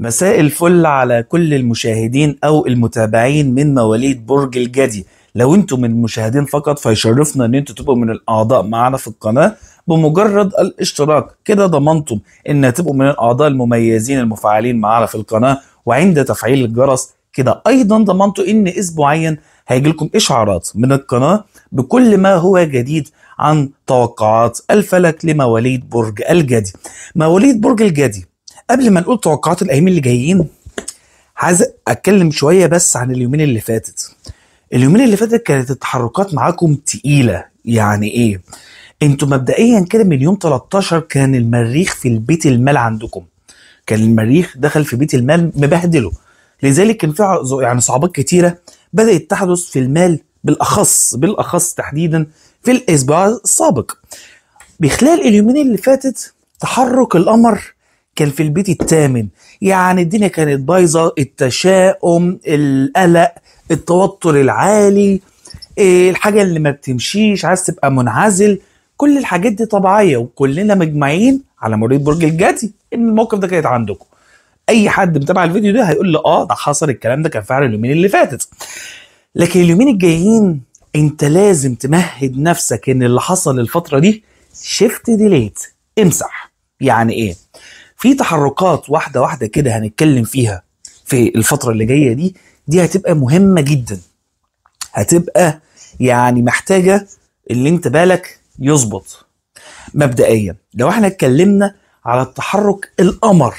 مساء الفل على كل المشاهدين او المتابعين من مواليد برج الجدي لو انتم من المشاهدين فقط فيشرفنا ان انتم تبقوا من الاعضاء معنا في القناه بمجرد الاشتراك كده ضمنتم ان تبقوا من الاعضاء المميزين المفعلين معنا في القناه وعند تفعيل الجرس كده ايضا ضمنتوا ان اسبوعيا هيجي لكم اشعارات من القناه بكل ما هو جديد عن توقعات الفلك لمواليد برج الجدي مواليد برج الجدي قبل ما نقول توقعات الايام اللي جايين عايز اتكلم شويه بس عن اليومين اللي فاتت اليومين اللي فاتت كانت التحركات معاكم تقيله يعني ايه انتوا مبدئيا كده من يوم 13 كان المريخ في البيت المال عندكم كان المريخ دخل في بيت المال مبهدله لذلك كان في يعني صعوبات كتيره بدات تحدث في المال بالاخص بالاخص تحديدا في الاسبوع السابق بخلال اليومين اللي فاتت تحرك القمر كان في البيت الثامن يعني الدنيا كانت بايظه التشاؤم القلق التوتر العالي إيه، الحاجه اللي ما بتمشيش عايز تبقى منعزل كل الحاجات دي طبيعيه وكلنا مجمعين على مريض برج الجدي ان الموقف ده كانت عندكم اي حد متابع الفيديو ده هيقول لي اه ده حصل الكلام ده كان فعلا اليومين اللي فاتت لكن اليومين الجايين انت لازم تمهد نفسك ان اللي حصل الفتره دي شيفت ديليت امسح يعني ايه في تحركات واحده واحده كده هنتكلم فيها في الفتره اللي جايه دي دي هتبقى مهمه جدا هتبقى يعني محتاجه اللي انت بالك يظبط مبدئيا لو احنا اتكلمنا على التحرك القمر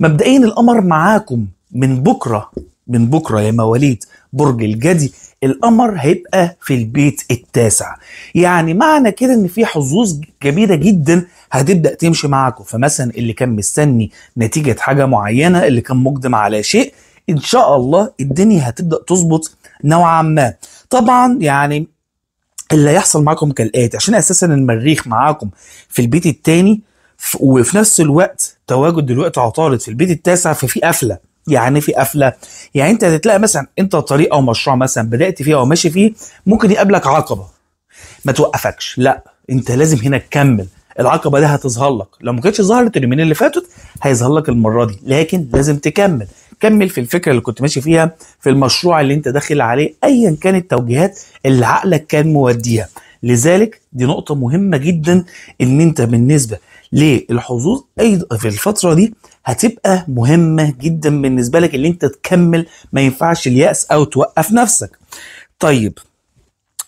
مبدئيا القمر معاكم من بكره من بكرة يا مواليد برج الجدي القمر هيبقى في البيت التاسع يعني معنى كده ان في حظوظ كبيره جدا هتبدا تمشي معاكم فمثلا اللي كان مستني نتيجه حاجه معينه اللي كان مقدم على شيء ان شاء الله الدنيا هتبدا تظبط نوعا ما طبعا يعني اللي هيحصل معاكم كالاتي عشان اساسا المريخ معاكم في البيت الثاني وفي نفس الوقت تواجد دلوقتي عطارد في البيت التاسع ففي قفله يعني في قفله يعني انت هتلاقي مثلا انت طريق او مشروع مثلا بدات فيه او ماشي فيه ممكن يقابلك عقبه ما توقفكش لا انت لازم هنا تكمل العقبه دي هتظهر لك لو ما كانتش ظهرت اليومين اللي فاتت هيظهر لك المره دي لكن لازم تكمل كمل في الفكره اللي كنت ماشي فيها في المشروع اللي انت داخل عليه ايا كانت التوجيهات اللي عقلك كان موديها لذلك دي نقطه مهمه جدا ان انت بالنسبه للحظوظ ايضا في الفتره دي هتبقى مهمه جدا بالنسبه لك اللي انت تكمل ما ينفعش الياس او توقف نفسك طيب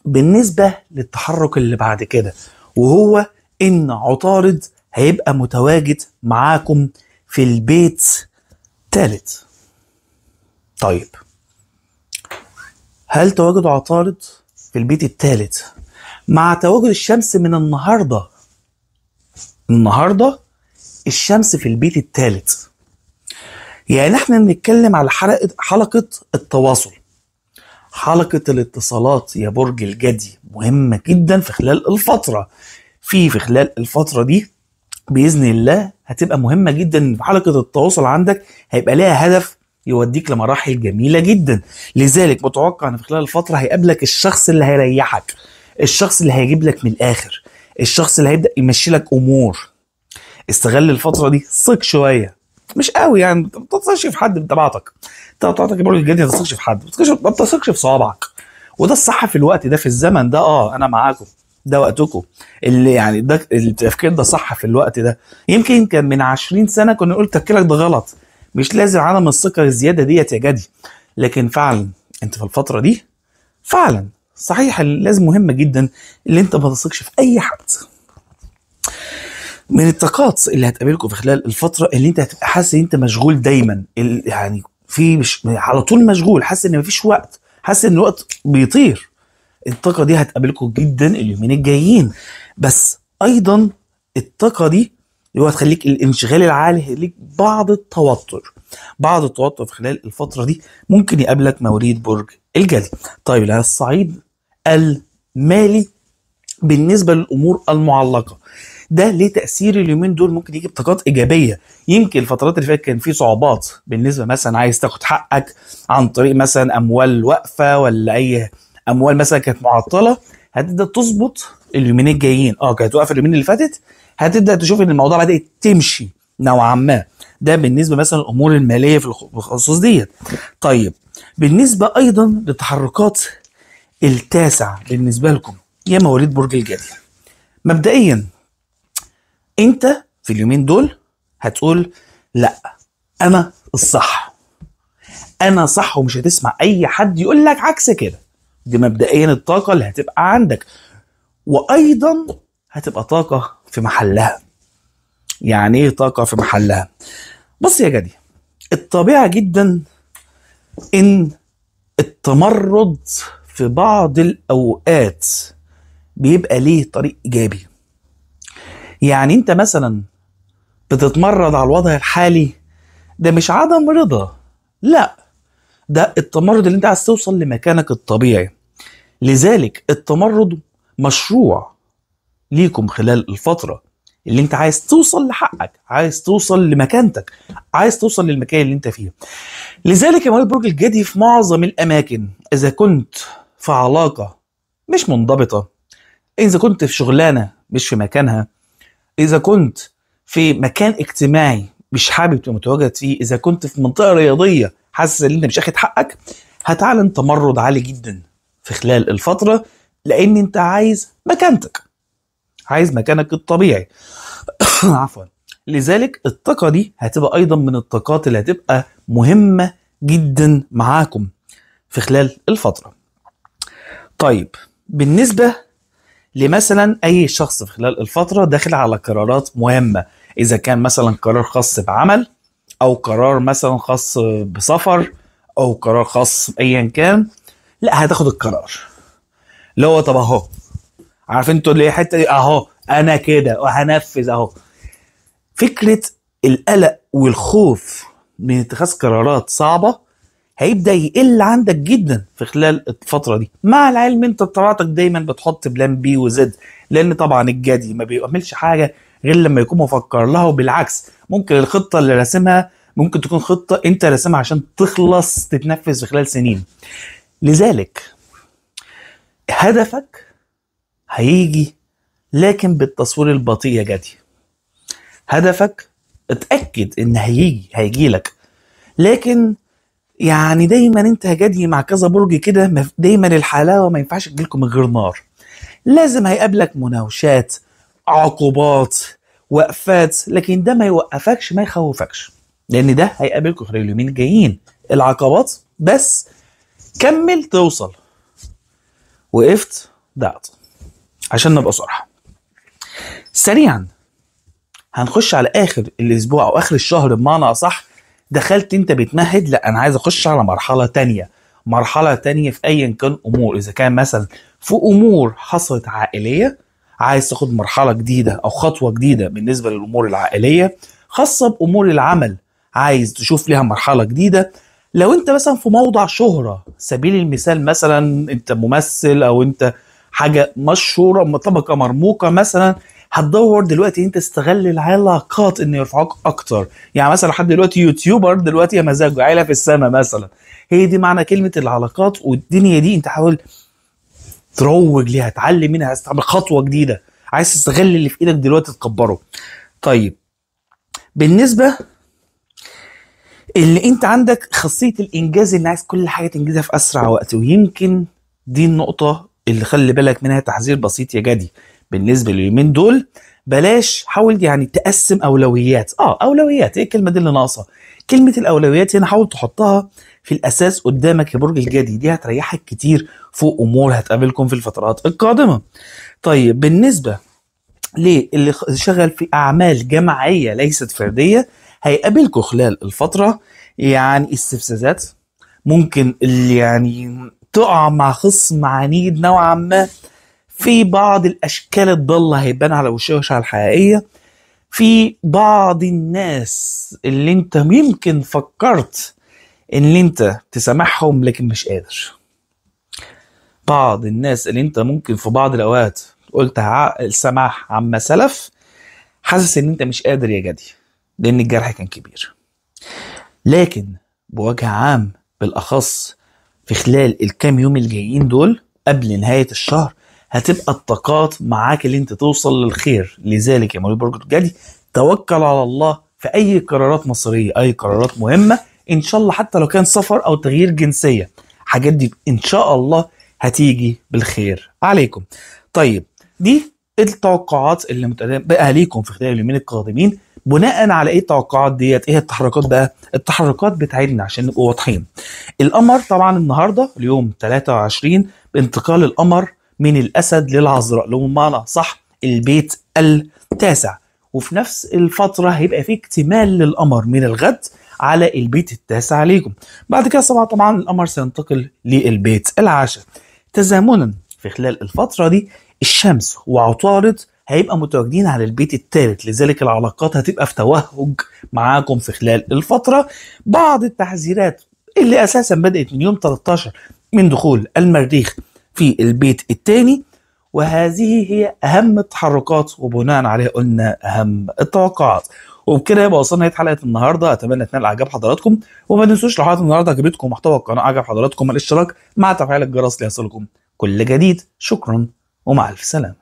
بالنسبه للتحرك اللي بعد كده وهو ان عطارد هيبقى متواجد معاكم في البيت تالت طيب هل تواجد عطارد في البيت التالت مع تواجد الشمس من النهارده النهارده الشمس في البيت الثالث يعني احنا بنتكلم على حلقة حلقة التواصل حلقة الاتصالات يا برج الجدي مهمة جدا في خلال الفترة في في خلال الفترة دي بإذن الله هتبقى مهمة جدا في حلقة التواصل عندك هيبقى لها هدف يوديك لمراحل جميلة جدا لذلك متوقع ان في خلال الفترة هيقابلك الشخص اللي هيريحك الشخص اللي هيجيب لك من الآخر الشخص اللي هيبدأ يمشي لك أمور استغل الفتره دي ثق شويه مش قوي يعني ما تثقش في حد بطبيعتك انت بطبيعتك برضه الجد ما تثقش في حد ما تثقش في صوابعك وده الصح في الوقت ده في الزمن ده اه انا معاكم ده وقتكم اللي يعني ده التفكير ده صح في الوقت ده يمكن كان من 20 سنه كنا نقول تفكيرك ده غلط مش لازم عدم الثقه الزياده ديت يا جدي لكن فعلا انت في الفتره دي فعلا صحيح لازم مهم جدا اللي انت ما تثقش في اي حد من الطاقات اللي هتقابلكم في خلال الفتره اللي انت هتبقى حاسس ان انت مشغول دايما يعني في مش على طول مشغول حاسس ان مفيش وقت حاسس ان الوقت بيطير الطاقه دي هتقابلكم جدا اليومين الجايين بس ايضا الطاقه دي اللي هو هتخليك الانشغال العالي هيخليك بعض التوتر بعض التوتر في خلال الفتره دي ممكن يقابلك مواليد برج الجدي طيب على الصعيد المالي بالنسبه للامور المعلقه ده ليه تاثير اليومين دول ممكن يجي بطاقات ايجابيه يمكن الفترات اللي فاتت كان في صعوبات بالنسبه مثلا عايز تاخد حقك عن طريق مثلا اموال واقفه ولا اي اموال مثلا كانت معطله هتبدا تظبط اليومين الجايين اه كانت واقفه اليومين اللي فاتت هتبدا تشوف ان الموضوع بدات تمشي نوعا ما ده بالنسبه مثلا الامور الماليه في الخصوص ديت طيب بالنسبه ايضا لتحركات التاسع بالنسبه لكم يا مواليد برج الجدي مبدئيا انت في اليومين دول هتقول لا انا الصح انا صح ومش هتسمع اي حد يقول لك عكس كده دي مبدئيا الطاقه اللي هتبقى عندك وايضا هتبقى طاقه في محلها يعني ايه طاقه في محلها بص يا جدي الطبيعي جدا ان التمرد في بعض الاوقات بيبقى ليه طريق ايجابي يعني انت مثلا بتتمرد على الوضع الحالي ده مش عدم رضا لا ده التمرد اللي انت عايز توصل لمكانك الطبيعي لذلك التمرد مشروع ليكم خلال الفتره اللي انت عايز توصل لحقك عايز توصل لمكانتك عايز توصل للمكان اللي انت فيه لذلك يا مولاي برج الجدي في معظم الاماكن اذا كنت في علاقه مش منضبطه اذا كنت في شغلانه مش في مكانها اذا كنت في مكان اجتماعي مش حابب تبقى متواجد فيه اذا كنت في منطقه رياضيه حاسس ان انت مش اخد حقك هتعلن تمرد عالي جدا في خلال الفتره لان انت عايز مكانتك عايز مكانك الطبيعي عفوا لذلك الطاقه دي هتبقى ايضا من الطاقات اللي هتبقى مهمه جدا معاكم في خلال الفتره طيب بالنسبه لمثلا اي شخص في خلال الفتره داخل على قرارات مهمه اذا كان مثلا قرار خاص بعمل او قرار مثلا خاص بسفر او قرار خاص ايا كان لا هتاخد القرار اللي هو طب اهو عارفين انتوا اللي الحته دي اهو انا كده وهنفذ اهو فكره القلق والخوف من اتخاذ قرارات صعبه هيبدا يقل عندك جدا في خلال الفتره دي مع العلم انت طبيعتك دايما بتحط بلان بي وزد لان طبعا الجدي ما بيعملش حاجه غير لما يكون مفكر لها وبالعكس ممكن الخطه اللي راسمها ممكن تكون خطه انت راسمها عشان تخلص تتنفذ في خلال سنين لذلك هدفك هيجي لكن بالتصوير البطيء يا جدي هدفك اتاكد ان هيجي هيجي لك لكن يعني دايما انت جدي مع كذا برج كده دايما الحلاوه ما ينفعش تجيلكم من غير نار لازم هيقابلك مناوشات عقوبات وقفات لكن ده ما يوقفكش ما يخوفكش لان ده هيقابلكم خلال اليومين الجايين العقبات بس كمل توصل وقفت ضعت عشان نبقى صراحه سريعا هنخش على اخر الاسبوع او اخر الشهر بمعنى اصح دخلت انت بتمهد لا انا عايز اخش على مرحله تانية مرحله تانية في ايا كان امور اذا كان مثلا في امور حصلت عائليه عايز تاخد مرحله جديده او خطوه جديده بالنسبه للامور العائليه خاصه بامور العمل عايز تشوف ليها مرحله جديده لو انت مثلا في موضع شهره سبيل المثال مثلا انت ممثل او انت حاجه مشهوره طبقه مرموقه مثلا هتدور دلوقتي انت تستغل العلاقات ان يرفعوك اكتر يعني مثلا حد دلوقتي يوتيوبر دلوقتي يا مزاجه عيله في السماء مثلا هي دي معنى كلمه العلاقات والدنيا دي انت حاول تروج ليها تعلم منها استعمل خطوه جديده عايز تستغل اللي في ايدك دلوقتي تكبره طيب بالنسبه اللي انت عندك خاصيه الانجاز اللي عايز كل حاجه تنجزها في اسرع وقت ويمكن دي النقطه اللي خلي بالك منها تحذير بسيط يا جدي بالنسبه لليومين دول بلاش حاول يعني تقسم اولويات اه اولويات ايه الكلمه دي اللي ناقصه كلمه الاولويات هنا حاول تحطها في الاساس قدامك يا برج الجدي دي هتريحك كتير فوق امور هتقابلكم في الفترات القادمه طيب بالنسبه للي شغال في اعمال جماعيه ليست فرديه هيقابلكم خلال الفتره يعني استفزازات ممكن اللي يعني تقع مع خصم عنيد نوعا ما في بعض الاشكال الضاله هيبان على وشوشها الحقيقيه في بعض الناس اللي انت ممكن فكرت ان انت تسامحهم لكن مش قادر بعض الناس اللي انت ممكن في بعض الاوقات قلت السماح عما سلف حاسس ان انت مش قادر يا جدي لان الجرح كان كبير لكن بوجه عام بالاخص في خلال الكام يوم الجايين دول قبل نهايه الشهر هتبقى الطاقات معاك اللي انت توصل للخير لذلك يا مولود برج الجدي توكل على الله في اي قرارات مصيريه اي قرارات مهمه ان شاء الله حتى لو كان سفر او تغيير جنسيه الحاجات دي ان شاء الله هتيجي بالخير عليكم طيب دي التوقعات اللي متقدمه بقى ليكم في خلال اليومين القادمين بناء على ايه التوقعات ديت ايه التحركات بقى التحركات بتاعتنا عشان نبقى واضحين القمر طبعا النهارده اليوم 23 بانتقال القمر من الاسد للعذراء لو بمعنى صح البيت التاسع وفي نفس الفتره هيبقى في اكتمال للقمر من الغد على البيت التاسع عليكم بعد كده طبعا طبعا القمر سينتقل للبيت العاشر تزامنا في خلال الفتره دي الشمس وعطارد هيبقى متواجدين على البيت الثالث لذلك العلاقات هتبقى في توهج معاكم في خلال الفترة بعض التحذيرات اللي أساسا بدأت من يوم 13 من دخول المريخ في البيت الثاني وهذه هي أهم التحركات وبناء عليها قلنا أهم التوقعات وبكده يبقى وصلنا لنهايه حلقه النهارده اتمنى تنال اعجاب حضراتكم وما تنسوش لو حلقه النهارده عجبتكم محتوى القناه عجب حضراتكم الاشتراك مع تفعيل الجرس ليصلكم كل جديد شكرا ومع الف سلامه